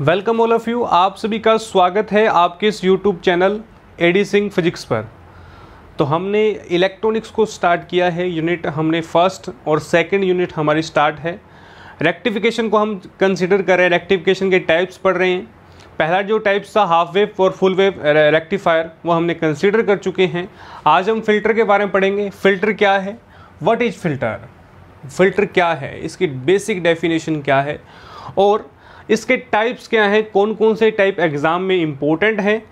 Welcome all of you आप सभी का स्वागत है आपके इस YouTube channel AD Singh Physics पर तो हमने इलेक्ट्रॉनिक्स को स्टार्ट किया है यूनिट हमने फर्स्ट और सेकंड यूनिट हमारी स्टार्ट है रेक्टिफिकेशन को हम कंसिडर कर रहे हैं रेक्टिफिकेशन के टाइप्स पढ़ रहे हैं पहला जो टाइप्स था हाफ वेव और फुल वेव रेक्टिफायर वो हमने कंसिडर कर चुके हैं आज हम फिल्टर के बारे में पढ़ेंगे फ़िल्टर क्या है वट इज़ फिल्टर फिल्टर क्या है इसकी बेसिक डेफिनेशन क्या है और इसके टाइप्स क्या हैं कौन कौन से टाइप एग्ज़ाम में इम्पोर्टेंट हैं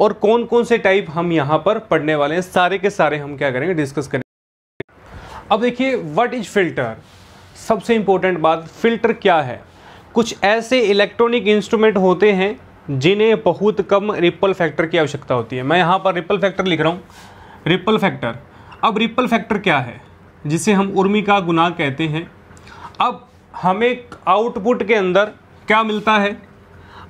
और कौन कौन से टाइप हम यहाँ पर पढ़ने वाले हैं सारे के सारे हम क्या करेंगे डिस्कस करेंगे अब देखिए व्हाट इज फिल्टर सबसे इम्पोर्टेंट बात फिल्टर क्या है कुछ ऐसे इलेक्ट्रॉनिक इंस्ट्रूमेंट होते हैं जिन्हें बहुत कम रिपल फैक्टर की आवश्यकता होती है मैं यहाँ पर रिपल फैक्टर लिख रहा हूँ रिपल फैक्टर अब रिपल फैक्टर क्या है जिसे हम उर्मी का गुना कहते हैं अब हमें आउटपुट के अंदर क्या मिलता है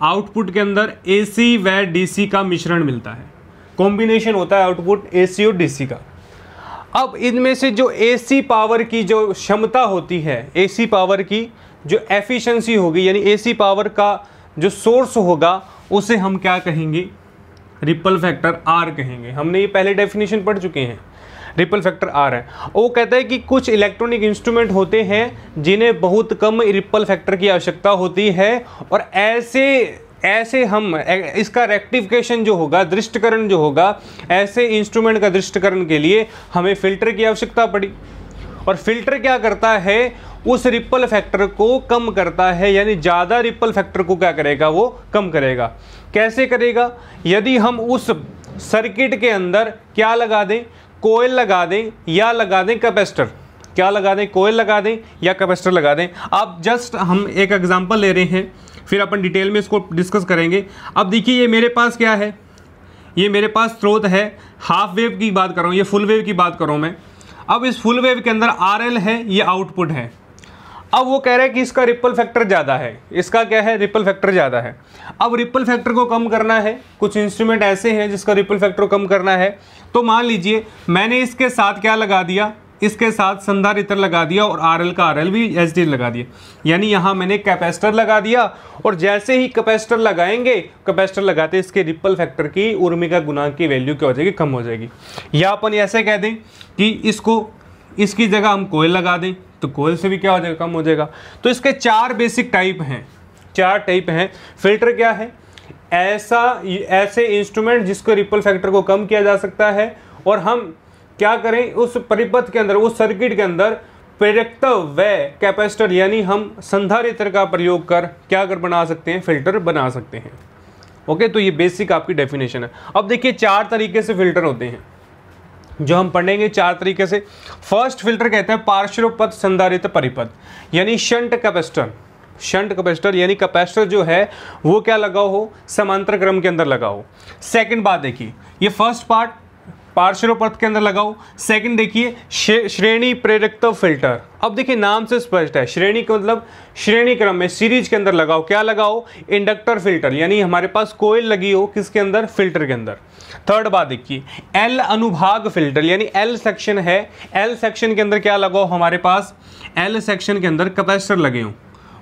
आउटपुट के अंदर ए सी व डी सी का मिश्रण मिलता है कॉम्बिनेशन होता है आउटपुट ए सी और डी सी का अब इनमें से जो ए सी पावर की जो क्षमता होती है ए सी पावर की जो एफिशिएंसी होगी यानी ए सी पावर का जो सोर्स होगा उसे हम क्या कहेंगे रिपल फैक्टर आर कहेंगे हमने ये पहले डेफिनेशन पढ़ चुके हैं रिपल फैक्टर आर है वो कहता है कि कुछ इलेक्ट्रॉनिक इंस्ट्रूमेंट होते हैं जिन्हें बहुत कम रिपल फैक्टर की आवश्यकता होती है और ऐसे ऐसे हम इसका रेक्टिफिकेशन जो होगा दृष्टिकरण जो होगा ऐसे इंस्ट्रूमेंट का दृष्टिकरण के लिए हमें फिल्टर की आवश्यकता पड़ी और फिल्टर क्या करता है उस रिपल फैक्टर को कम करता है यानी ज़्यादा रिपल फैक्टर को क्या करेगा वो कम करेगा कैसे करेगा यदि हम उस सर्किट के अंदर क्या लगा दें कोयल लगा दें या लगा दें कैपेसिटर क्या लगा दें कोयल लगा दें या कैपेसिटर लगा दें अब जस्ट हम एक एग्जाम्पल ले रहे हैं फिर अपन डिटेल में इसको डिस्कस करेंगे अब देखिए ये मेरे पास क्या है ये मेरे पास स्रोत है हाफ वेव की बात कर रहा हूँ ये फुल वेव की बात कर रहा हूँ मैं अब इस फुल वेव के अंदर आर एल है ये आउटपुट है अब वो कह रहे हैं कि इसका रिपल फैक्टर ज़्यादा है इसका क्या है रिपल फैक्टर ज़्यादा है अब रिपल फैक्टर को कम करना है कुछ इंस्ट्रूमेंट ऐसे हैं जिसका रिपल फैक्टर कम करना है तो मान लीजिए मैंने इसके साथ क्या लगा दिया इसके साथ संधार इतर लगा दिया और आर का आर भी एच लगा दिया यानी यहाँ मैंने कैपेसिटर लगा दिया और जैसे ही कैपेसिटर लगाएंगे कैपेसिटर लगाते इसके रिपल फैक्टर की उर्मिका गुनाह की वैल्यू क्या हो जाएगी कम हो जाएगी या अपन ऐसे कह दें कि इसको इसकी जगह हम कोयल लगा दें तो कोयल से भी क्या हो जाएगा कम हो जाएगा तो इसके चार बेसिक टाइप हैं चार टाइप हैं फिल्टर क्या है ऐसा ऐसे इंस्ट्रूमेंट जिसको रिपल फैक्टर को कम किया जा सकता है और हम क्या करें उस परिपथ के अंदर उस सर्किट के अंदर प्रेरकता व कैपेसिटर यानी हम संधारित्र का प्रयोग कर क्या कर बना सकते हैं फिल्टर बना सकते हैं ओके तो ये बेसिक आपकी डेफिनेशन है अब देखिए चार तरीके से फिल्टर होते हैं जो हम पढ़ेंगे चार तरीके से फर्स्ट फिल्टर कहते हैं पार्श्वपथ संधारित परिपथ यानी शंट कैपेसिटर शंट कैपेसिटर यानी कैपेसिटर जो है वो क्या लगा हो समांतर क्रम के अंदर लगा हो सेकंड बात देखिए ये फर्स्ट पार्ट पार्श्व पथ के अंदर लगाओ सेकंड देखिए श्रेणी प्रेरकत्व फिल्टर अब देखिए नाम से स्पष्ट है श्रेणी का मतलब श्रेणी क्रम में सीरीज के अंदर लगाओ क्या लगाओ इंडक्टर फिल्टर यानी हमारे पास कोयल लगी हो किसके अंदर फिल्टर के अंदर थर्ड बात देखिए एल अनुभाग फिल्टर यानी एल सेक्शन है एल सेक्शन के अंदर क्या लगाओ हमारे पास एल सेक्शन के अंदर कैपेसिटर लगे हों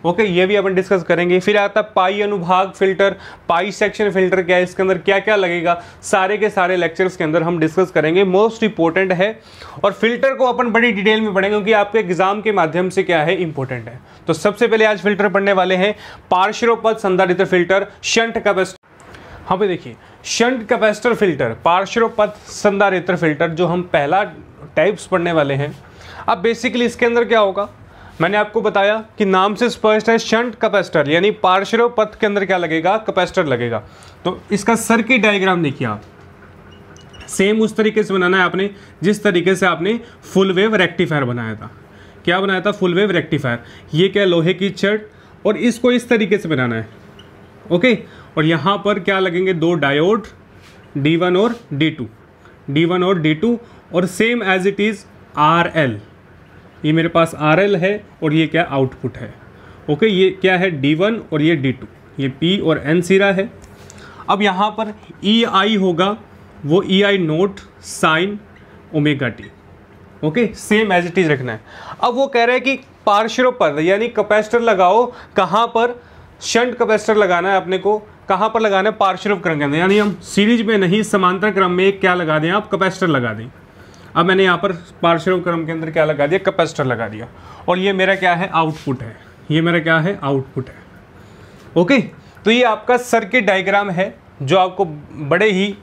ओके ये भी अपन डिस्कस करेंगे फिर आता है पाई अनुभाग फिल्टर पाई सेक्शन फिल्टर क्या है इसके अंदर क्या क्या लगेगा सारे के सारे लेक्चर्स के अंदर हम डिस्कस करेंगे मोस्ट इंपॉर्टेंट है और फिल्टर को अपन बड़ी डिटेल में पढ़ेंगे क्योंकि आपके एग्जाम के माध्यम से क्या है इंपॉर्टेंट है तो सबसे पहले आज फिल्टर पढ़ने वाले हैं पार्श्वपद संधारित्र फिल्टर शंट कैपेसिटर हाँ भाई देखिए शंट कैपेसिटर फिल्टर पार्श्वपथ संधारित्र फिल्टर जो हम पहला टाइप्स पढ़ने वाले हैं अब बेसिकली इसके अंदर क्या होगा मैंने आपको बताया कि नाम से स्पष्ट है शंट कैपेसिटर यानी पार्श्व पथ के अंदर क्या लगेगा कैपेसिटर लगेगा तो इसका सर्किट डायग्राम देखिए आप सेम उस तरीके से बनाना है आपने जिस तरीके से आपने फुल वेव रेक्टिफायर बनाया था क्या बनाया था फुल वेव रेक्टिफायर ये क्या लोहे की चट और इसको इस तरीके से बनाना है ओके और यहाँ पर क्या लगेंगे दो डायोड डी वन और डी टू डी वन और डी टू और same as it is R L ये मेरे पास आर एल है और ये क्या आउटपुट है ओके ये क्या है डी वन और ये डी टू ये पी और एन सिरा है अब यहाँ पर ई e आई होगा वो E e I naught sine omega T okay same as it is रखना है अब वो कह रहे हैं कि पार्श्व पर यानी कैपेसिटर लगाओ कहाँ पर शंट कैपेसिटर लगाना है अपने को कहाँ पर लगाना है पार्श्व क्रम के अंदर यानी हम सीरीज में नहीं समांतर क्रम में क्या लगा दें आप कैपेसिटर लगा दें अब मैंने यहाँ पर पार्श्व क्रम के अंदर क्या लगा दिया कैपेसिटर लगा दिया और ये मेरा क्या है आउटपुट है ये मेरा क्या है आउटपुट है ओके तो ये आपका सर्किट डायग्राम है जो आपको बड़े ही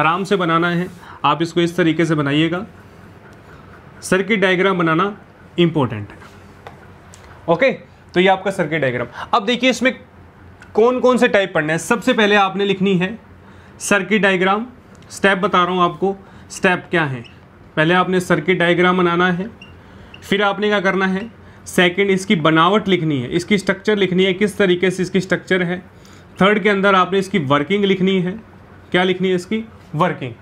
आराम से बनाना है आप इसको इस तरीके से बनाइएगा सर्किट डायग्राम बनाना इम्पोर्टेंट है ओके तो ये आपका सर्किट डायग्राम अब देखिए इसमें कौन कौन से टाइप पढ़ने हैं सबसे पहले आपने लिखनी है सर्किट डायग्राम स्टेप बता रहा हूँ आपको स्टेप क्या है पहले आपने सर्किट डायग्राम बनाना है फिर आपने क्या करना है सेकंड इसकी बनावट लिखनी है इसकी स्ट्रक्चर लिखनी है किस तरीके से इसकी स्ट्रक्चर है थर्ड के अंदर आपने इसकी वर्किंग लिखनी है क्या लिखनी है इसकी वर्किंग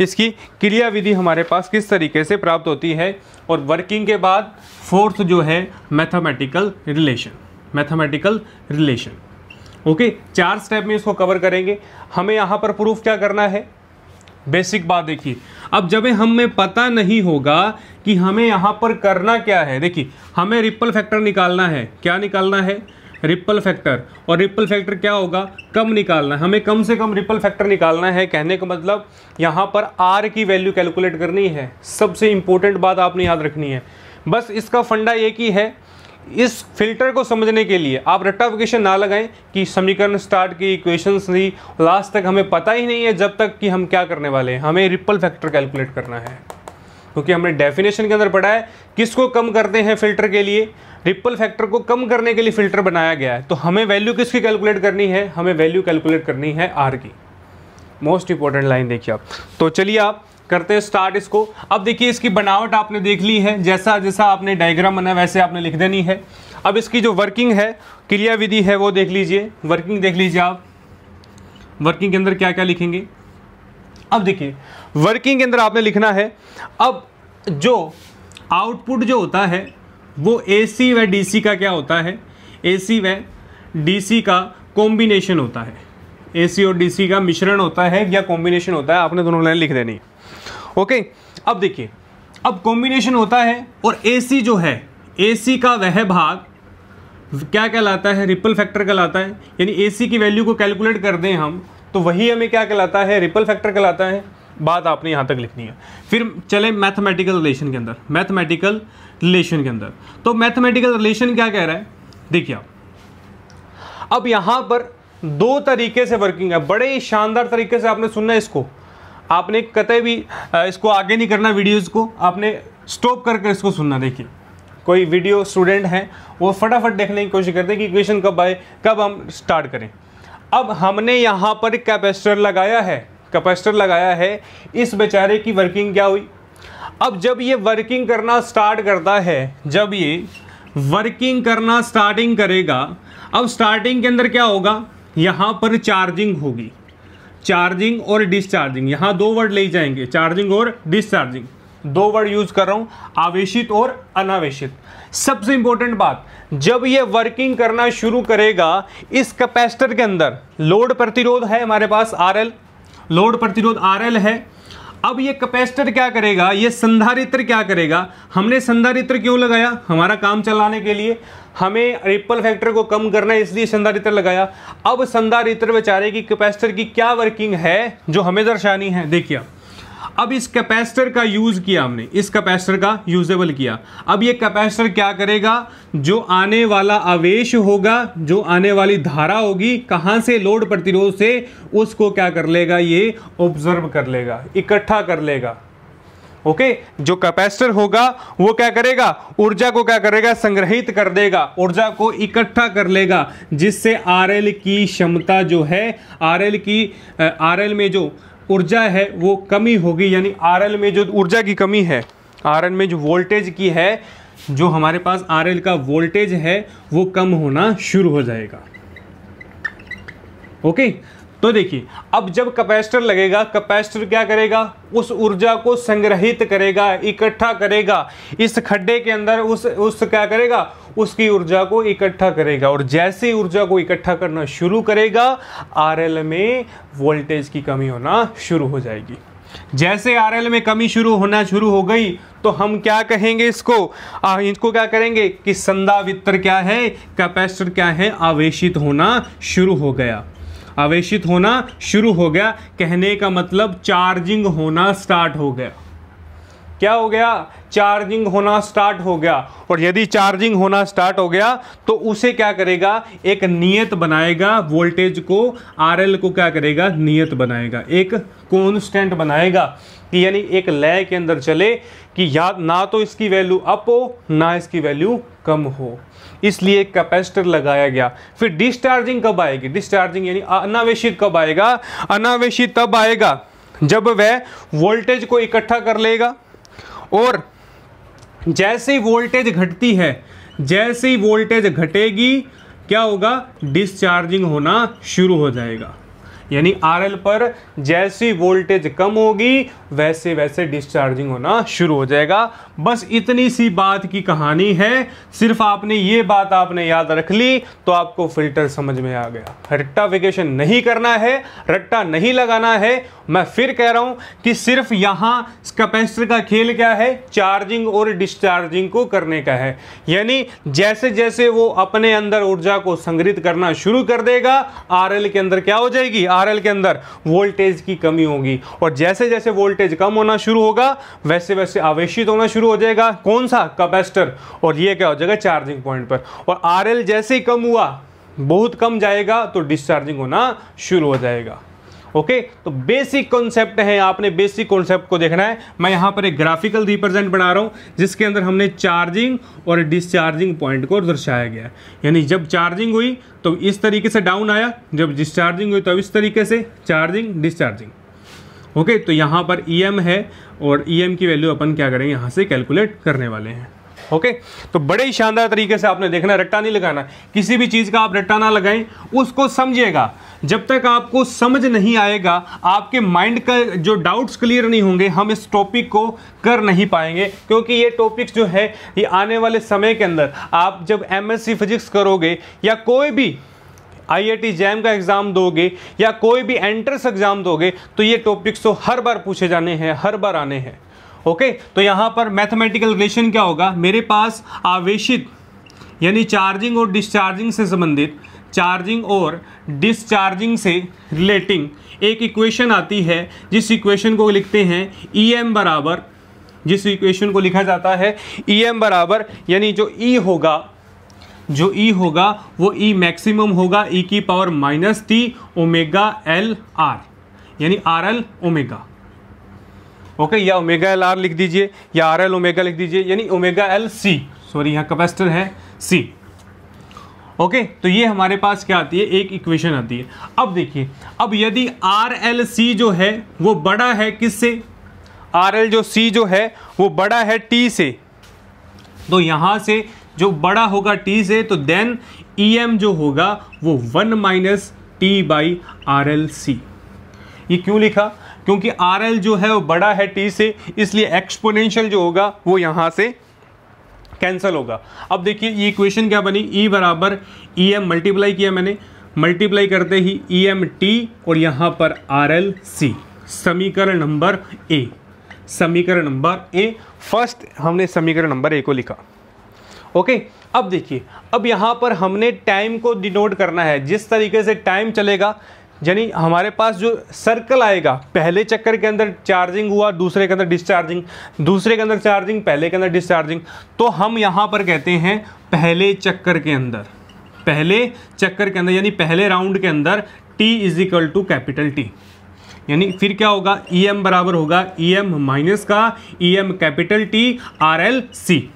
इसकी क्रियाविधि हमारे पास किस तरीके से प्राप्त होती है और वर्किंग के बाद फोर्थ जो है mathematical relation mathematical relation okay चार स्टेप में इसको कवर करेंगे हमें यहाँ पर प्रूफ क्या करना है बेसिक बात देखिए अब जब हमें पता नहीं होगा कि हमें यहाँ पर करना क्या है देखिए हमें रिपल फैक्टर निकालना है क्या निकालना है रिपल फैक्टर और रिपल फैक्टर क्या होगा कम निकालना है हमें कम से कम रिपल फैक्टर निकालना है कहने का मतलब यहाँ पर आर की वैल्यू कैलकुलेट करनी है सबसे इम्पोर्टेंट बात आपने याद रखनी है बस इसका फंडा एक ही है इस फिल्टर को समझने के लिए आप वोकेशन ना लगाएं कि समीकरण स्टार्ट की इक्वेशंस थी लास्ट तक हमें पता ही नहीं है जब तक कि हम क्या करने वाले हैं हमें रिपल फैक्टर कैलकुलेट करना है क्योंकि हमने डेफिनेशन के अंदर पढ़ा है किसको कम करते हैं फिल्टर के लिए रिपल फैक्टर को कम करने के लिए फिल्टर बनाया गया है तो हमें वैल्यू किसकी कैलकुलेट करनी है हमें वैल्यू कैलकुलेट करनी है आर की मोस्ट इंपॉर्टेंट लाइन देखिए आप तो चलिए आप करते हैं स्टार्ट इसको अब देखिए इसकी बनावट आपने देख ली है जैसा जैसा आपने डायग्राम बना वैसे आपने लिख देनी है अब इसकी जो वर्किंग है क्रियाविधि है वो देख लीजिए वर्किंग देख लीजिए आप वर्किंग के अंदर क्या क्या लिखेंगे अब देखिए वर्किंग के अंदर आपने लिखना है अब जो आउटपुट जो होता है वो ए सी व डी सी का क्या होता है ए सी व डी सी का कॉम्बिनेशन होता है ए सी और डी सी का मिश्रण होता है या कॉम्बिनेशन होता है आपने दोनों लाइन लिख देनी ओके अब देखिए अब कॉम्बिनेशन होता है और एसी जो है एसी का वह भाग क्या कहलाता है रिपल फैक्टर कहलाता है यानी एसी की वैल्यू को कैलकुलेट कर दें हम तो वही हमें क्या कहलाता है रिपल फैक्टर कहलाता है बात आपने यहाँ तक लिखनी है फिर चले मैथमेटिकल रिलेशन के अंदर मैथमेटिकल रिलेशन के अंदर तो मैथमेटिकल रिलेशन क्या कह रहा है देखिए आप अब यहाँ पर दो तरीके से वर्किंग है बड़े शानदार तरीके से आपने सुनना है इसको आपने कत भी इसको आगे नहीं करना वीडियोज़ को आपने स्टॉप करके इसको सुनना देखिए कोई वीडियो स्टूडेंट हैं वो फटाफट देखने की कोशिश करते हैं कि इक्वेशन कब आए कब हम स्टार्ट करें अब हमने यहाँ पर कैपेसिटर लगाया है कैपेसिटर लगाया है इस बेचारे की वर्किंग क्या हुई अब जब ये वर्किंग करना स्टार्ट करता है जब ये वर्किंग करना स्टार्टिंग करेगा अब स्टार्टिंग के अंदर क्या होगा यहाँ पर चार्जिंग होगी चार्जिंग और डिस्चार्जिंग यहाँ दो वर्ड ले जाएंगे चार्जिंग और डिस्चार्जिंग दो वर्ड यूज कर रहा हूँ आवेशित और अनावेशित सबसे इंपॉर्टेंट बात जब ये वर्किंग करना शुरू करेगा इस कैपेसिटर के अंदर लोड प्रतिरोध है हमारे पास आर लोड प्रतिरोध आर है अब ये कैपेसिटर क्या करेगा ये संधारित्र क्या करेगा हमने संधारित्र क्यों लगाया हमारा काम चलाने के लिए हमें रिपल फैक्टर को कम करना है इसलिए संधारित्र लगाया अब संधारित्र बेचारे की कैपेसिटर की क्या वर्किंग है जो हमें दर्शानी है देखिए अब इस कैपेसिटर का यूज़ किया हमने इस कैपेसिटर का यूजेबल किया अब ये कैपेसिटर क्या करेगा जो आने वाला आवेश होगा जो आने वाली धारा होगी कहाँ से लोड प्रतिरोध से उसको क्या कर लेगा ये ऑब्जर्व कर लेगा इकट्ठा कर लेगा ओके जो कैपेसिटर होगा वो क्या करेगा ऊर्जा को क्या करेगा संग्रहित कर देगा ऊर्जा को इकट्ठा कर लेगा जिससे आर की क्षमता जो है आर की आर में जो ऊर्जा है वो कमी होगी यानी आर में जो ऊर्जा की कमी है आर में जो वोल्टेज की है जो हमारे पास आर का वोल्टेज है वो कम होना शुरू हो जाएगा ओके तो देखिए अब जब कैपेसिटर लगेगा कैपेसिटर क्या करेगा उस ऊर्जा को संग्रहित करेगा इकट्ठा करेगा इस खड्डे के अंदर उस उस क्या करेगा उसकी ऊर्जा को इकट्ठा करेगा और जैसे ऊर्जा को इकट्ठा करना शुरू करेगा आरएल में वोल्टेज की कमी होना शुरू हो जाएगी जैसे आरएल में कमी शुरू होना शुरू हो गई तो हम क्या कहेंगे इसको आ, इसको क्या करेंगे कि संधावितर क्या है कैपेसिटर क्या है आवेशित होना शुरू हो गया आवेशित होना शुरू हो गया कहने का मतलब चार्जिंग होना स्टार्ट हो गया क्या हो गया चार्जिंग होना स्टार्ट हो गया और यदि चार्जिंग होना स्टार्ट हो गया तो उसे क्या करेगा एक नियत बनाएगा वोल्टेज को आरएल को क्या करेगा नियत बनाएगा एक कॉन्स्टेंट बनाएगा कि यानी एक लय के अंदर चले कि या ना तो इसकी वैल्यू अप हो ना इसकी वैल्यू कम हो इसलिए कैपेसिटर लगाया गया फिर डिस्चार्जिंग कब आएगी डिस्चार्जिंग यानी अनावेशित कब आएगा अनावेशित तब आएगा जब वह वोल्टेज को इकट्ठा कर लेगा और जैसे ही वोल्टेज घटती है जैसे ही वोल्टेज घटेगी क्या होगा डिस्चार्जिंग होना शुरू हो जाएगा यानी आर पर जैसी वोल्टेज कम होगी वैसे वैसे डिस्चार्जिंग होना शुरू हो जाएगा बस इतनी सी बात की कहानी है सिर्फ आपने ये बात आपने याद रख ली तो आपको फिल्टर समझ में आ गया रट्टाफिकेशन नहीं करना है रट्टा नहीं लगाना है मैं फिर कह रहा हूँ कि सिर्फ यहाँ कैपेसिटर का खेल क्या है चार्जिंग और डिस्चार्जिंग को करने का है यानी जैसे जैसे वो अपने अंदर ऊर्जा को संग्रहित करना शुरू कर देगा आर के अंदर क्या हो जाएगी आर के अंदर वोल्टेज की कमी होगी और जैसे जैसे वोल्टेज कम होना शुरू होगा वैसे वैसे आवेशित होना शुरू हो जाएगा कौन सा कैपेसिटर और ये क्या हो जाएगा चार्जिंग पॉइंट पर और आर जैसे ही कम हुआ बहुत कम जाएगा तो डिस्चार्जिंग होना शुरू हो जाएगा ओके तो बेसिक कॉन्सेप्ट है आपने बेसिक कॉन्सेप्ट को देखना है मैं यहां पर एक ग्राफिकल रिप्रेजेंट बना रहा हूं जिसके अंदर हमने चार्जिंग और डिस्चार्जिंग पॉइंट को दर्शाया गया यानी जब चार्जिंग हुई तो इस तरीके से डाउन आया जब डिस्चार्जिंग हुई तो इस तरीके से चार्जिंग डिस्चार्जिंग ओके तो यहां पर ई है और ई की वैल्यू अपन क्या करेंगे यहां से कैलकुलेट करने वाले हैं ओके तो बड़े ही शानदार तरीके से आपने देखना रट्टा नहीं लगाना किसी भी चीज़ का आप रट्टा ना लगाएं उसको समझिएगा जब तक आपको समझ नहीं आएगा आपके माइंड का जो डाउट्स क्लियर नहीं होंगे हम इस टॉपिक को कर नहीं पाएंगे क्योंकि ये टॉपिक्स जो है ये आने वाले समय के अंदर आप जब एमएससी फिजिक्स करोगे या कोई भी आईआईटी जैम का एग्ज़ाम दोगे या कोई भी एंट्रेंस एग्ज़ाम दोगे तो ये टॉपिक्स तो हर बार पूछे जाने हैं हर बार आने हैं ओके तो यहाँ पर मैथमेटिकल रिलेशन क्या होगा मेरे पास आवेशित यानी चार्जिंग और डिस्चार्जिंग से संबंधित चार्जिंग और डिस्चार्जिंग से रिलेटिंग एक इक्वेशन आती है जिस इक्वेशन को लिखते हैं ई e एम बराबर जिस इक्वेशन को लिखा जाता है ई e एम बराबर यानी जो ई e होगा जो ई e होगा वो ई e मैक्सिमम होगा ई e की power minus T omega L R यानी आर एल ओमेगा ओके या ओमेगा एल आर लिख दीजिए या आर एल ओमेगा लिख दीजिए यानी ओमेगा एल सी सॉरी यहाँ कैपेसिटर है सी ओके तो ये हमारे पास क्या आती है एक इक्वेशन आती है अब देखिए अब यदि आर एल सी जो है वो बड़ा है किससे आर एल जो सी जो है वो बड़ा है टी से तो यहां से जो बड़ा होगा टी से तो देन ई एम जो होगा वो one minus T by R L C ये क्यों लिखा क्योंकि आर एल जो है वो बड़ा है टी से इसलिए एक्सपोनेंशियल जो होगा वो यहाँ से कैंसिल होगा अब देखिए ये इक्वेशन क्या बनी ई e बराबर ई एम मल्टीप्लाई किया मैंने मल्टीप्लाई करते ही ई एम टी और यहाँ पर आर एल सी समीकरण नंबर ए समीकरण नंबर ए फर्स्ट हमने समीकरण नंबर ए को लिखा ओके अब देखिए अब यहाँ पर हमने टाइम को डिनोट करना है जिस तरीके से टाइम चलेगा यानी हमारे पास जो सर्कल आएगा पहले चक्कर के अंदर चार्जिंग हुआ दूसरे के अंदर डिस्चार्जिंग दूसरे के अंदर चार्जिंग पहले के अंदर डिस्चार्जिंग तो हम यहाँ पर कहते हैं पहले चक्कर के अंदर पहले चक्कर के अंदर यानी पहले राउंड के अंदर T is equal to capital T यानी फिर क्या होगा ई e एम बराबर होगा ई एम माइनस का E M capital T R L C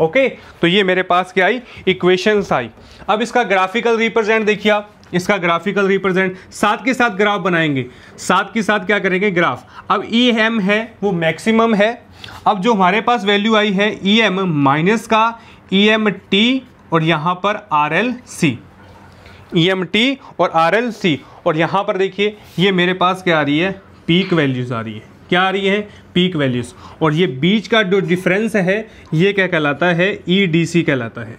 okay तो ये मेरे पास क्या आई इक्वेशंस आई अब इसका ग्राफिकल रिप्रेजेंट देखिए आप इसका ग्राफिकल रिप्रेजेंट साथ के साथ ग्राफ बनाएंगे साथ के साथ क्या करेंगे ग्राफ अब ई e एम है वो मैक्सिमम है अब जो हमारे पास वैल्यू आई है ई एम माइनस का ई एम टी और यहाँ पर R L C E M T और आर एल सी और यहाँ पर देखिए ये मेरे पास क्या आ रही है पीक वैल्यूज़ आ रही है क्या आ रही है पीक वैल्यूज़ और ये बीच का जो डिफरेंस है ये क्या कहलाता है ई डी सी कहलाता है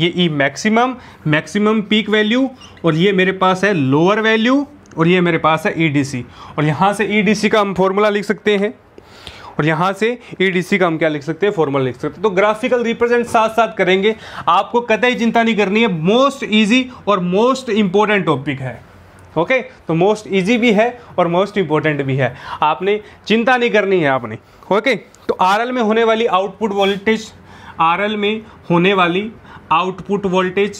ये E maximum maximum peak value और ये मेरे पास है लोअर वैल्यू और ये मेरे पास है ई e और यहाँ से ई e का हम फॉर्मूला लिख सकते हैं और यहाँ से ई e का हम क्या लिख सकते हैं फॉर्मूला लिख सकते हैं तो ग्राफिकल रिप्रेजेंट साथ साथ करेंगे आपको कतई चिंता नहीं करनी है मोस्ट ईजी और मोस्ट इम्पोर्टेंट टॉपिक है ओके okay? तो मोस्ट इजी भी है और मोस्ट इम्पोर्टेंट भी है आपने चिंता नहीं करनी है आपने ओके okay? तो आर में होने वाली आउटपुट वोल्टेज आर में होने वाली आउटपुट वोल्टेज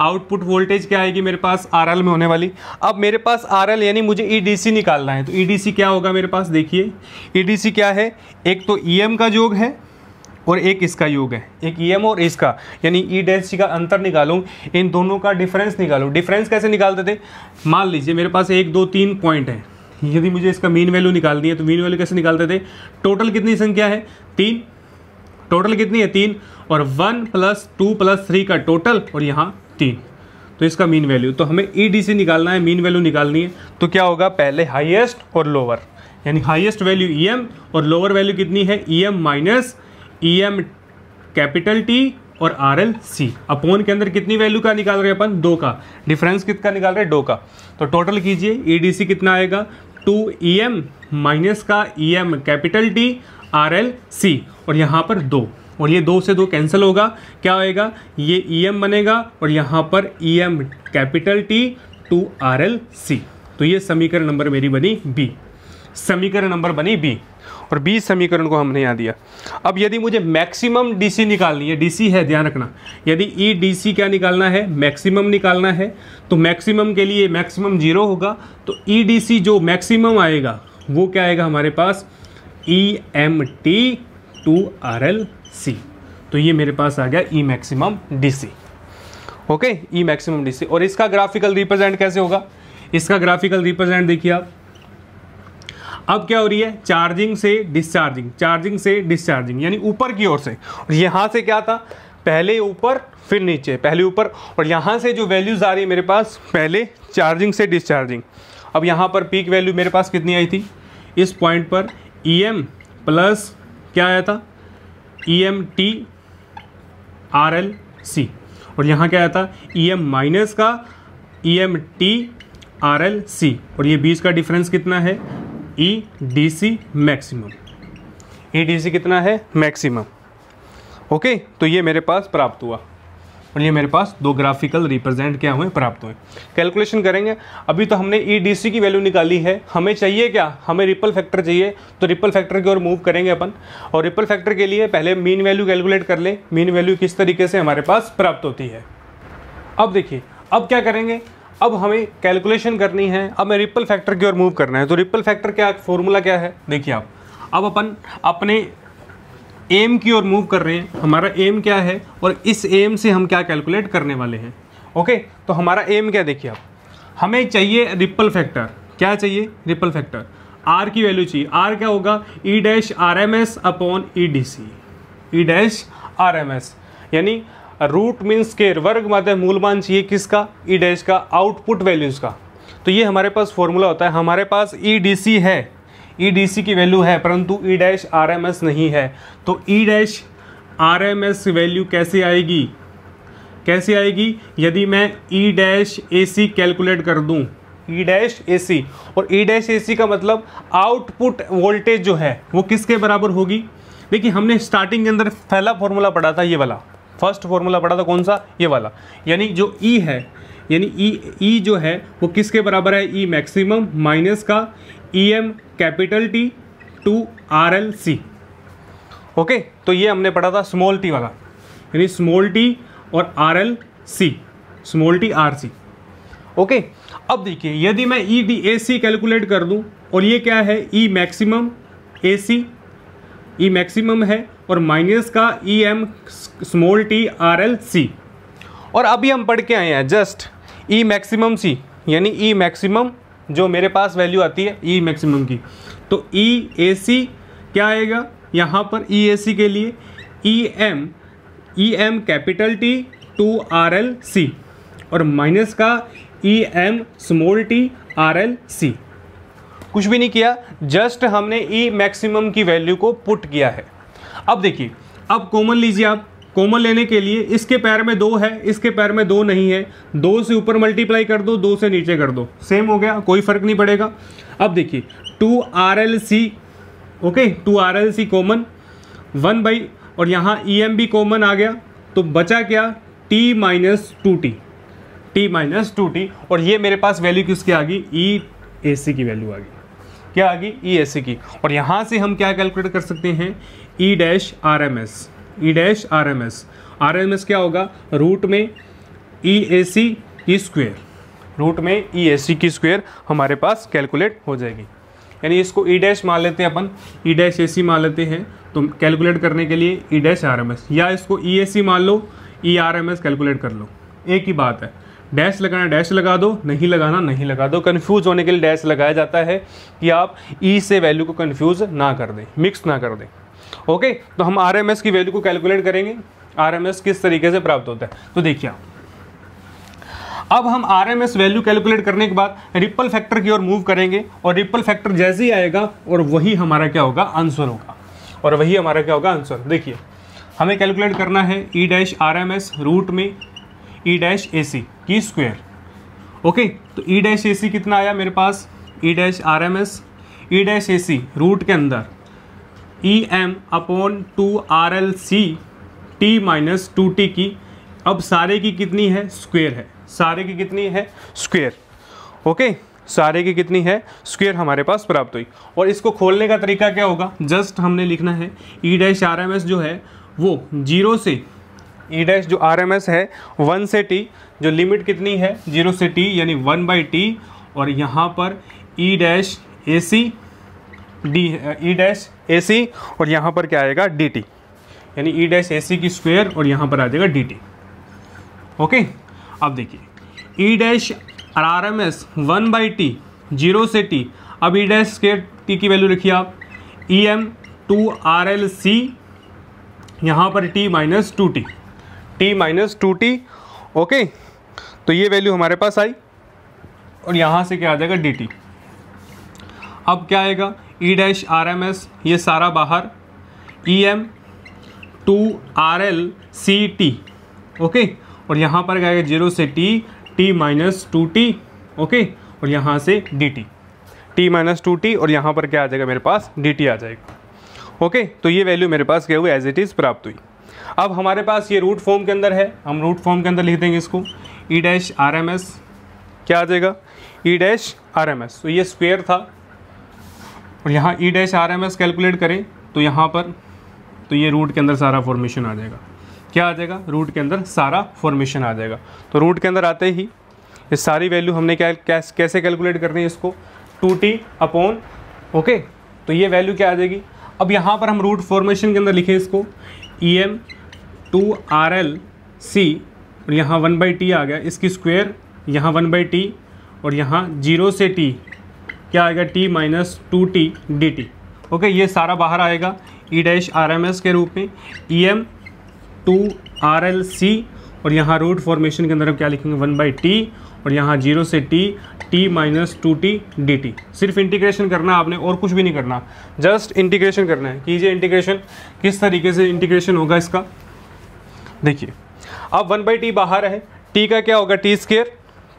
आउटपुट वोल्टेज क्या आएगी मेरे पास आर में होने वाली अब मेरे पास आर यानी मुझे ई e निकालना है तो ई e क्या होगा मेरे पास देखिए ई e क्या है एक तो ई का योग है और एक इसका योग है एक ई और इसका यानी ई डैश का अंतर निकालूँ इन दोनों का डिफरेंस निकालूँ डिफरेंस कैसे निकालते थे मान लीजिए मेरे पास एक दो तीन पॉइंट है यदि मुझे इसका मीन वैल्यू निकालनी है तो मीन वैल्यू कैसे निकालते थे टोटल कितनी संख्या है तीन टोटल कितनी है तीन और one plus two plus three का टोटल और यहाँ तीन तो इसका मीन वैल्यू तो हमें ई e निकालना है मीन वैल्यू निकालनी है तो क्या होगा पहले हाइएस्ट और लोअर यानी हाइएस्ट वैल्यू ई एम और लोअर वैल्यू कितनी है E M minus E M capital T और आर एल सी अपोन के अंदर कितनी वैल्यू का निकाल रहे हैं अपन दो का डिफरेंस कितना निकाल रहे हैं दो का तो टोटल कीजिए ई डी सी कितना आएगा टू ई एम माइनस का E M capital T R L C और यहाँ पर दो और ये दो से दो कैंसिल होगा क्या होएगा ये ई e बनेगा और यहाँ पर E capital T two R L C तो ये समीकरण नंबर मेरी बनी बी समीकरण नंबर बनी बी और बी समीकरण को हमने यहाँ दिया अब यदि मुझे मैक्सिमम डीसी निकालनी है डीसी है ध्यान रखना यदि ई e, डीसी क्या निकालना है मैक्सिमम निकालना है तो मैक्सिमम के लिए मैक्सिमम जीरो होगा तो ई e, डीसी जो मैक्सिमम आएगा वो क्या आएगा हमारे पास E M T two R L C तो ये मेरे पास आ गया E maximum DC okay E maximum DC और इसका ग्राफिकल रिप्रेजेंट कैसे होगा इसका ग्राफिकल रिप्रेजेंट देखिए आप अब क्या हो रही है चार्जिंग से डिस्चार्जिंग चार्जिंग से डिस्चार्जिंग यानी ऊपर की ओर से और यहां से क्या था पहले ऊपर फिर नीचे पहले ऊपर और यहाँ से जो वैल्यूज़ आ रही है मेरे पास पहले चार्जिंग से डिस्चार्जिंग अब यहाँ पर पीक वैल्यू मेरे पास कितनी आई थी इस पॉइंट पर ई एम प्लस क्या आया था E M T R L C और यहाँ क्या आया था ई एम माइनस का E M T R L C और ये बीच का डिफरेंस कितना है E D C maximum E D C कितना है मैक्सिमम ओके तो ये मेरे पास प्राप्त हुआ और ये मेरे पास दो ग्राफिकल रिप्रेजेंट क्या हुए प्राप्त हुए कैलकुलेशन करेंगे अभी तो हमने ई e की वैल्यू निकाली है हमें चाहिए क्या हमें रिपल फैक्टर चाहिए तो रिपल फैक्टर की ओर मूव करेंगे अपन और रिपल फैक्टर के लिए पहले मीन वैल्यू कैलकुलेट कर ले मीन वैल्यू किस तरीके से हमारे पास प्राप्त होती है अब देखिए अब क्या करेंगे अब हमें कैलकुलेशन करनी है अब मैं रिपल फैक्टर की ओर मूव करना है तो रिपल फैक्टर क्या फॉर्मूला क्या है देखिए आप अब अपन अपने एम की ओर मूव कर रहे हैं हमारा एम क्या है और इस एम से हम क्या कैलकुलेट करने वाले हैं ओके तो हमारा एम क्या देखिए आप हमें चाहिए रिपल फैक्टर क्या चाहिए रिपल फैक्टर आर की वैल्यू चाहिए आर क्या होगा E dash R M S upon E D C E dash R M S यानी रूट मीन्स के वर्ग मात्र मूलमान चाहिए किसका ई e डैश का आउटपुट वैल्यूज़ का तो ये हमारे पास फॉर्मूला होता है हमारे पास ई डी सी है ई डी सी की वैल्यू है परंतु E dash R M S नहीं है तो E dash R M S value कैसे आएगी कैसे आएगी यदि मैं ई डैश ए सी कैलकुलेट कर दूं ई डैश ए सी और ई डैश ए सी का मतलब आउटपुट वोल्टेज जो है वो किसके बराबर होगी देखिए हमने स्टार्टिंग के अंदर पहला फॉर्मूला पढ़ा था ये वाला फर्स्ट फॉर्मूला पढ़ा था कौन सा ये वाला यानी जो ई e है यानी ई e, ई e जो है वो किसके बराबर है ई मैक्सिमम माइनस का E M capital T two R L C okay तो ये हमने पढ़ा था स्मॉल टी वाला यानी स्मॉल टी और R L C small T R C okay अब देखिए यदि मैं E D A C calculate कर दूं और ये क्या है ई maximum a C E maximum है और माइनस का E M small T R L C और अभी हम पढ़ के आए हैं जस्ट ई मैक्सिमम सी यानी ई e मैक्सिमम जो मेरे पास वैल्यू आती है ई e मैक्सिमम की तो ई ए सी क्या आएगा यहाँ पर ई ए सी के लिए E M E M capital T two R L C और माइनस का E M small T R L C कुछ भी नहीं किया जस्ट हमने ई e मैक्सिमम की वैल्यू को पुट किया है अब देखिए अब कॉमन लीजिए आप कॉमन लेने के लिए इसके पैर में दो है इसके पैर में दो नहीं है दो से ऊपर मल्टीप्लाई कर दो दो से नीचे कर दो सेम हो गया कोई फर्क नहीं पड़ेगा अब देखिए two R L C okay two R L C common one by और यहाँ ई एम बी कॉमन आ गया तो बचा क्या T minus two T T minus two T और ये मेरे पास वैल्यू किसकी आ गई ई ए सी की वैल्यू आ गई क्या आ गई ई ए सी की और यहाँ से हम क्या कैलकुलेट कर सकते हैं E dash R M S E dash R M S R M S क्या होगा रूट में ई ए सी की स्क्वेयर रूट में ई ए सी की स्क्वेयर हमारे पास कैलकुलेट हो जाएगी यानी इसको ई e डैश मान लेते हैं अपन ई डैश ए सी मान लेते हैं तो कैलकुलेट करने के लिए E dash R M S या इसको ई ए सी मान लो E R M S calculate कर लो एक ही बात है डैश लगाना डैश लगा दो नहीं लगाना नहीं लगा दो कन्फ्यूज होने के लिए डैश लगाया जाता है कि आप ई e से वैल्यू को कन्फ्यूज ना कर दें मिक्स ना कर दें ओके तो हम आर एम एस की वैल्यू को कैलकुलेट करेंगे आर एम एस किस तरीके से प्राप्त होता है तो देखिए अब हम R M S value calculate करने के बाद रिपल फैक्टर की ओर मूव करेंगे और रिपल फैक्टर जैसे ही आएगा और वही हमारा क्या होगा आंसर होगा और वही हमारा क्या होगा आंसर देखिए हमें कैलकुलेट करना है E dash R M S root में ई डैश ए सी की स्क्वेयर ओके तो ई डैश ए सी कितना आया मेरे पास E dash R M S E dash A C root के अंदर E M upon two R L C T minus two T की अब सारे की कितनी है स्क्वेयर है सारे की कितनी है स्क्वेयर ओके सारे की कितनी है स्क्वेयर हमारे पास प्राप्त हुई और इसको खोलने का तरीका क्या होगा जस्ट हमने लिखना है E dash R M S जो है वो जीरो से ई e डैश जो आर एम एस है वन से टी जो लिमिट कितनी है जीरो से टी यानी वन बाई टी और यहाँ पर E dash A C D E dash A C और यहाँ पर क्या आएगा डी टी यानी ई डैश ए सी की स्क्वेयर और यहाँ पर आ जाएगा डी टी ओके अब देखिए E dash R R M S one by T zero से टी अब ई डैश के टी की वैल्यू लिखिए आप E M two R L C यहाँ पर T minus two T T minus two T okay तो ये वैल्यू हमारे पास आई और यहाँ से क्या आ जाएगा डी टी अब क्या आएगा E dash R M S ये सारा बाहर E M two R L C T okay और यहाँ पर गया जीरो से T T minus two T okay और यहाँ से D T T minus two T और यहाँ पर क्या आ जाएगा मेरे पास डी टी आ जाएगा ओके तो ये वैल्यू मेरे पास क्या हुई एज इट इज़ प्राप्त हुई अब हमारे पास ये रूट फॉर्म के अंदर है हम रूट फॉर्म के अंदर लिख देंगे इसको E dash R M S क्या आ जाएगा E dash R M S तो ये स्क्वेयर था और यहाँ E dash R M S calculate करें तो यहाँ पर तो ये रूट के अंदर सारा फॉर्मेशन आ जाएगा क्या आ जाएगा रूट के अंदर सारा फॉर्मेशन आ जाएगा तो रूट के अंदर आते ही ये सारी वैल्यू हमने क्या कैस कैसे कैलकुलेट करनी है इसको टू टी अपोन ओके तो ये वैल्यू क्या आ जाएगी अब यहाँ पर हम रूट फॉर्मेशन के अंदर लिखें इसको E M two R L C और यहाँ वन बाई टी आ गया इसकी स्क्वेयर यहाँ वन बाई टी और यहाँ जीरो से टी क्या आएगा T minus two T D T okay ये सारा बाहर आएगा E dash R M S के रूप में E M two R L C और यहाँ रूट फॉर्मेशन के अंदर हम क्या लिखेंगे वन बाई टी और यहाँ जीरो से T T minus two T D T सिर्फ इंटीग्रेशन करना आपने और कुछ भी नहीं करना जस्ट इंटीग्रेशन करना है कीजिए इंटीग्रेशन किस तरीके से इंटीग्रेशन होगा इसका देखिए अब वन बाई टी बाहर है टी का क्या होगा टी स्केयर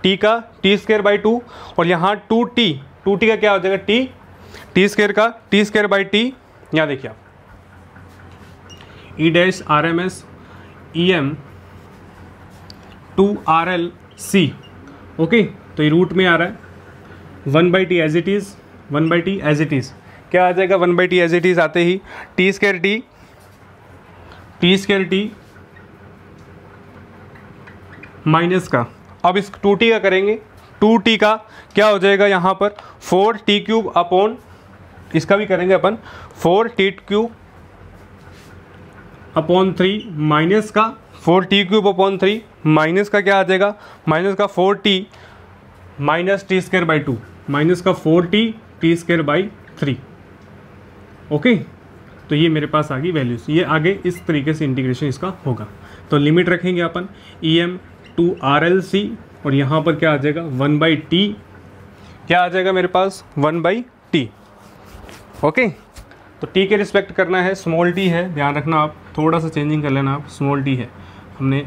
टी का टी स्केयर बाई टू और यहाँ टू टी टू टी का क्या हो जाएगा टी टी स्केयर का टी स्केयर बाई टी यहाँ देखिए आप E dash R M S E M two R L C okay तो ये रूट में आ रहा है one by T as it is one by T as it is क्या आ जाएगा one by T as it is आते ही T square T T square T minus का अब इस टू टी का करेंगे टू टी का क्या हो जाएगा यहाँ पर फोर टी क्यूब अपॉन इसका भी करेंगे अपन four T cube upon three minus का four T cube upon three minus का क्या आ जाएगा माइनस का four T minus T square by two minus का four T T square by three okay तो ये मेरे पास आ गई वैल्यूज ये आगे इस तरीके से इंटीग्रेशन इसका होगा तो लिमिट रखेंगे अपन E M two R L C और यहाँ पर क्या आ जाएगा वन बाई टी क्या आ जाएगा मेरे पास वन बाई टी ओके तो टी के रिस्पेक्ट करना है स्मॉल टी है ध्यान रखना आप थोड़ा सा चेंजिंग कर लेना आप स्मॉल टी है हमने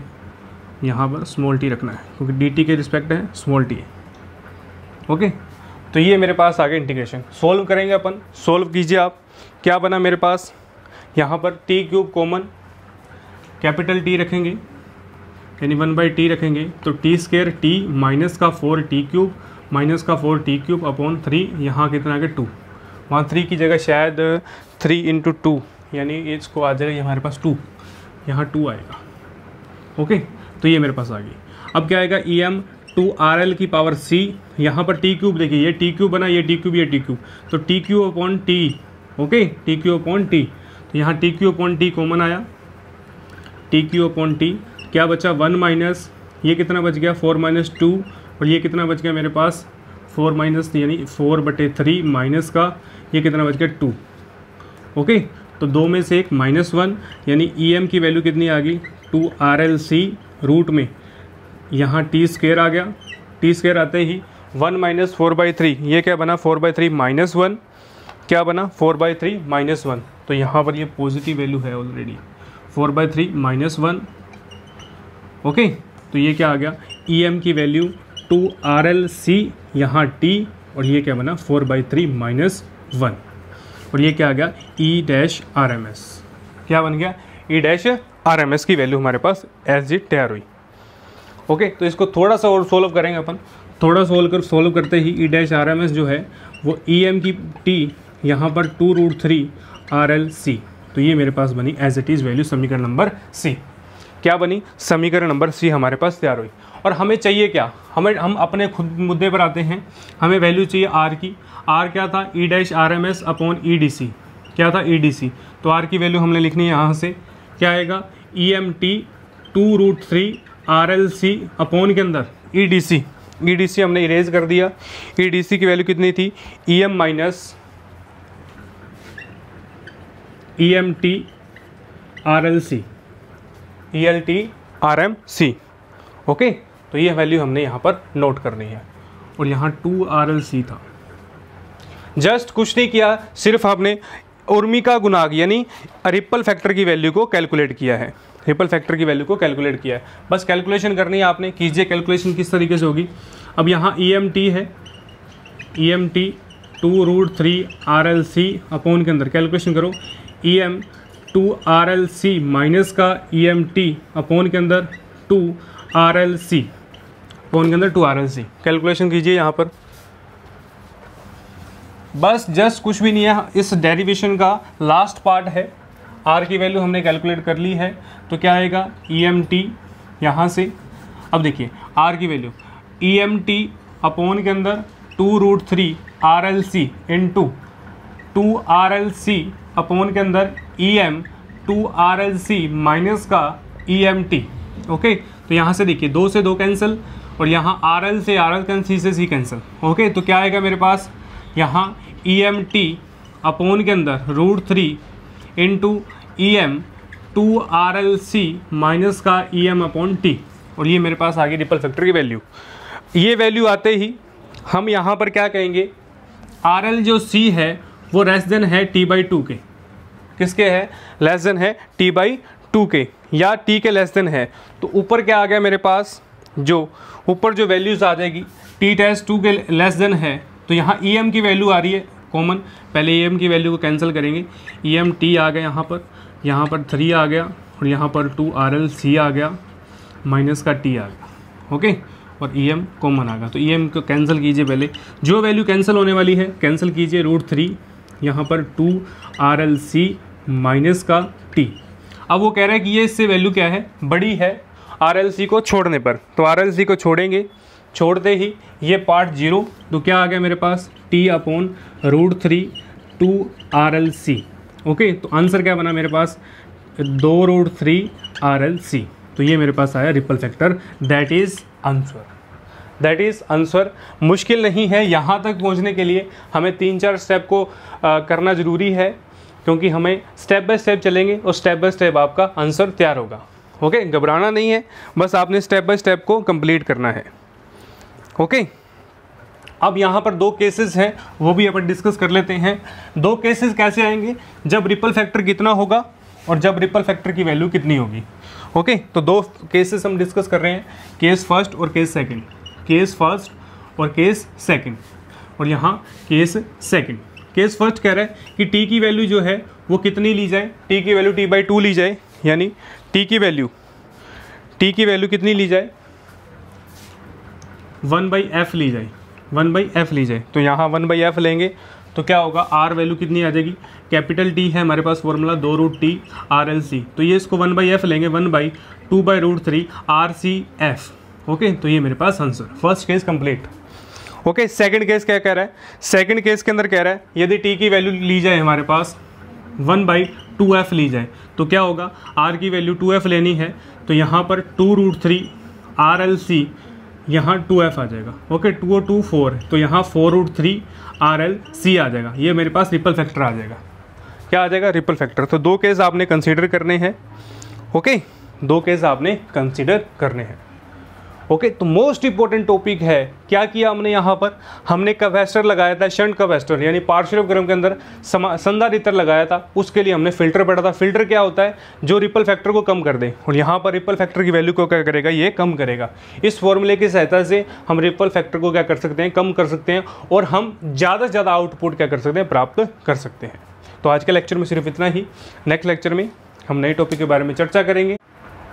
यहाँ पर स्मॉल टी रखना है क्योंकि डी टी के रिस्पेक्ट है स्मॉल टी है ओके तो ये मेरे पास आगे इंटीग्रेशन सोल्व करेंगे अपन सोल्व कीजिए आप क्या बना मेरे पास यहाँ पर T cube common capital T रखेंगे यानी वन बाई टी रखेंगे तो टी स्केयर टी माइनस का फोर टी क्यूब माइनस का four T cube upon three यहाँ कितना आ गया टू वहाँ थ्री की जगह शायद थ्री इंटू टू यानी एज को आ जाएगा हमारे पास टू यहाँ टू आएगा ओके तो ये मेरे पास आ गई अब क्या आएगा E e M two R L की पावर सी यहाँ पर टी क्यूब देखिए ये टी क्यूब बना ये टी क्यूब ये टी क्यूब तो T cube upon T okay T cube upon T तो यहाँ T cube upon T common आया टी क्यू अपॉन टी क्या बचा वन माइनस ये कितना बच गया फोर माइनस टू और ये कितना बच गया मेरे पास फोर माइनस यानी फोर बटे थ्री माइनस का ये कितना बच गया टू ओके तो दो में से एक माइनस वन यानी ई e एम की वैल्यू कितनी आ गई two R L C root में यहाँ टी स्केयर आ गया टी स्केयर आते ही one minus four by three ये क्या बना four by three minus one क्या बना four by three minus one तो यहाँ पर ये पॉजिटिव वैल्यू है already four by three minus one okay तो ये क्या आ गया ई e एम की value two R L C यहाँ टी और ये क्या बना four by three minus one और ये क्या आ गया E dash R M S क्या बन गया E dash R M S की वैल्यू हमारे पास एस जी तैयार हुई ओके तो इसको थोड़ा सा और सोल्व करेंगे अपन थोड़ा सोल्व कर सोल्व करते ही E dash R M S जो है वो ई e एम की टी यहाँ पर two root three R L C तो ये मेरे पास बनी एज इट इज़ वैल्यू समीकरण नंबर सी क्या बनी समीकरण नंबर सी हमारे पास तैयार हुई और हमें चाहिए क्या हमें हम अपने खुद मुद्दे पर आते हैं हमें वैल्यू चाहिए आर की आर क्या था E dash R M S upon E D C क्या था ई डी सी तो आर की वैल्यू हमने लिखनी है यहाँ से क्या आएगा E M T two root three R L C upon के अंदर ई डी सी ई डी सी हमने इरेज कर दिया ई डी सी की वैल्यू कितनी थी E M minus E M T R L C E L T R M C okay तो ये वैल्यू हमने यहाँ पर नोट करनी है और यहाँ टू आर एल सी था जस्ट कुछ नहीं किया सिर्फ आपने उर्मी का गुनाग यानी रिपल फैक्टर की वैल्यू को कैलकुलेट किया है रिपल फैक्टर की वैल्यू को कैलकुलेट किया है बस कैलकुलेशन करनी है आपने कीजिए कैलकुलेशन किस तरीके से होगी अब यहाँ ई एम टी है E M T two root three R L C upon के अंदर कैलकुलेशन करो E e M two R L C minus का ई एम टी अपोन के अंदर two R L C upon के अंदर two R L C calculation कीजिए यहाँ पर बस जस्ट कुछ भी नहीं है इस डेरिवेशन का लास्ट पार्ट है आर की वैल्यू हमने कैलकुलेट कर ली है तो क्या आएगा ई एम टी यहाँ से अब देखिए आर की value E M T upon के अंदर two root three R L C into two R L C upon के अंदर E M two R L C minus का ई एम टी ओके तो यहाँ से देखिए दो से दो कैंसिल और यहाँ आर एल से आर एल कैंसिल से सी कैंसिल ओके तो क्या आएगा मेरे पास यहाँ ई एम टी अपोन के अंदर root three into E M two R L C minus का ई एम अपोन टी और ये मेरे पास आगे रिपल फैक्टर की वैल्यू ये वैल्यू आते ही हम यहाँ पर क्या कहेंगे आर एल जो सी है वो रेस देन है टी बाई टू के किसके है लेस देन है टी बाई टू के या टी के लेस देन है तो ऊपर क्या आ गया मेरे पास जो ऊपर जो वैल्यूज़ आ जाएगी टी टेस्ट टू के लेस देन है तो यहाँ ई e एम की वैल्यू आ रही है कॉमन पहले ई e एम की वैल्यू को कैंसिल करेंगे ई एम टी आ गया यहाँ पर यहाँ पर थ्री आ गया और यहाँ पर टू आर एल सी आ गया माइनस का टी आ गया ओके और ई एम कॉमन आ गया तो ई e एम को कैंसिल कीजिए पहले जो वैल्यू कैंसिल होने वाली है कैंसिल कीजिए रूट थ्री यहाँ पर two R L C minus का टी अब वो कह रहा है कि ये इससे वैल्यू क्या है बड़ी है आर को छोड़ने पर तो आर को छोड़ेंगे छोड़ते ही ये पार्ट जीरो तो क्या आ गया मेरे पास T upon root three two R L C okay तो आंसर क्या बना मेरे पास दो root three R L C तो ये मेरे पास आया ripple factor that is answer that is answer मुश्किल नहीं है यहाँ तक पहुँचने के लिए हमें तीन चार स्टेप को आ, करना ज़रूरी है क्योंकि हमें स्टेप बाय स्टेप चलेंगे और स्टेप बाय स्टेप आपका आंसर तैयार होगा ओके घबराना नहीं है बस आपने स्टेप बाय स्टेप को कंप्लीट करना है ओके अब यहाँ पर दो केसेस हैं वो भी अपन डिस्कस कर लेते हैं दो केसेस कैसे आएंगे जब रिपल फैक्टर कितना होगा और जब रिपल फैक्टर की वैल्यू कितनी होगी ओके तो दो केसेस हम डिस्कस कर रहे हैं केस फर्स्ट और केस सेकंड केस फर्स्ट और केस सेकंड और यहाँ केस सेकंड केस फर्स्ट कह रहा है कि टी की वैल्यू जो है वो कितनी ली जाए टी की वैल्यू टी बाई टू ली जाए यानी टी की वैल्यू टी की वैल्यू कितनी ली जाए वन बाई एफ ली जाए वन बाई एफ ली जाए तो यहाँ वन बाई एफ लेंगे तो क्या होगा आर वैल्यू कितनी आ जाएगी कैपिटल टी है हमारे पास फॉर्मूला दो root T R L C तो ये इसको वन बाई एफ लेंगे one by two by root three R C F okay तो ये मेरे पास answer first case complete okay second case क्या कह रहा है सेकंड केस के अंदर कह रहा है यदि टी की वैल्यू ली जाए हमारे पास वन बाई टू एफ ली जाए तो क्या होगा आर की वैल्यू टू एफ लेनी है तो यहाँ पर two root three R L C यहाँ टू एफ आ जाएगा ओके टू और टू फोर तो यहाँ four root three R L C आ जाएगा ये मेरे पास रिपल फैक्टर आ जाएगा क्या आ जाएगा रिपल फैक्टर तो दो केस आपने कंसिडर करने हैं ओके दो केस आपने कंसिडर करने हैं ओके तो मोस्ट इंपॉर्टेंट टॉपिक है क्या किया हमने यहाँ पर हमने कवेस्टर लगाया था शंट कवेस्टर यानी पार्शियल ग्रम के अंदर संधारित्र लगाया था उसके लिए हमने फिल्टर बैठा था फिल्टर क्या होता है जो रिपल फैक्टर को कम कर दे और यहाँ पर रिपल फैक्टर की वैल्यू को क्या करेगा ये कम करेगा इस फॉर्मूले की सहायता से हम रिपल फैक्टर को क्या कर सकते हैं कम कर सकते हैं और हम ज़्यादा से ज़्यादा आउटपुट क्या कर सकते हैं प्राप्त कर सकते हैं तो आज के लेक्चर में सिर्फ इतना ही नेक्स्ट लेक्चर में हम नए टॉपिक के बारे में चर्चा करेंगे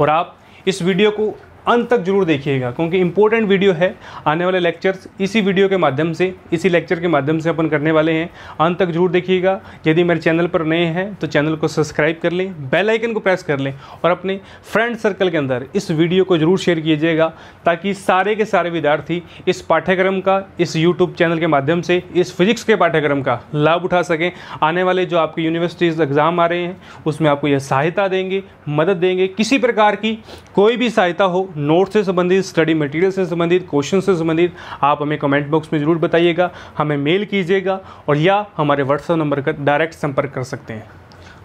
और आप इस वीडियो को अंत तक जरूर देखिएगा क्योंकि इंपॉर्टेंट वीडियो है आने वाले लेक्चर्स इसी वीडियो के माध्यम से इसी लेक्चर के माध्यम से अपन करने वाले हैं अंत तक जरूर देखिएगा यदि मेरे चैनल पर नए हैं तो चैनल को सब्सक्राइब कर लें बेल आइकन को प्रेस कर लें और अपने फ्रेंड सर्कल के अंदर इस वीडियो को जरूर शेयर कीजिएगा ताकि सारे के सारे विद्यार्थी इस पाठ्यक्रम का इस यूट्यूब चैनल के माध्यम से इस फिजिक्स के पाठ्यक्रम का लाभ उठा सकें आने वाले जो आपके यूनिवर्सिटीज़ एग्ज़ाम आ रहे हैं उसमें आपको यह सहायता देंगे मदद देंगे किसी प्रकार की कोई भी सहायता हो नोट से संबंधित स्टडी मटेरियल से संबंधित क्वेश्चन से संबंधित आप हमें कमेंट बॉक्स में ज़रूर बताइएगा हमें मेल कीजिएगा और या हमारे व्हाट्सएप नंबर का डायरेक्ट संपर्क कर सकते हैं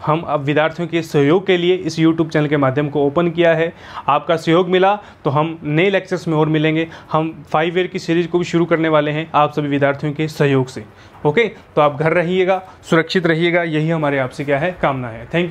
हम अब विद्यार्थियों के सहयोग के लिए इस यूट्यूब चैनल के माध्यम को ओपन किया है आपका सहयोग मिला तो हम नए लेक्चर्स में और मिलेंगे हम फाइव ईयर की सीरीज को भी शुरू करने वाले हैं आप सभी विद्यार्थियों के सहयोग से ओके तो आप घर रहिएगा सुरक्षित रहिएगा यही हमारे आपसे क्या है कामना है थैंक यू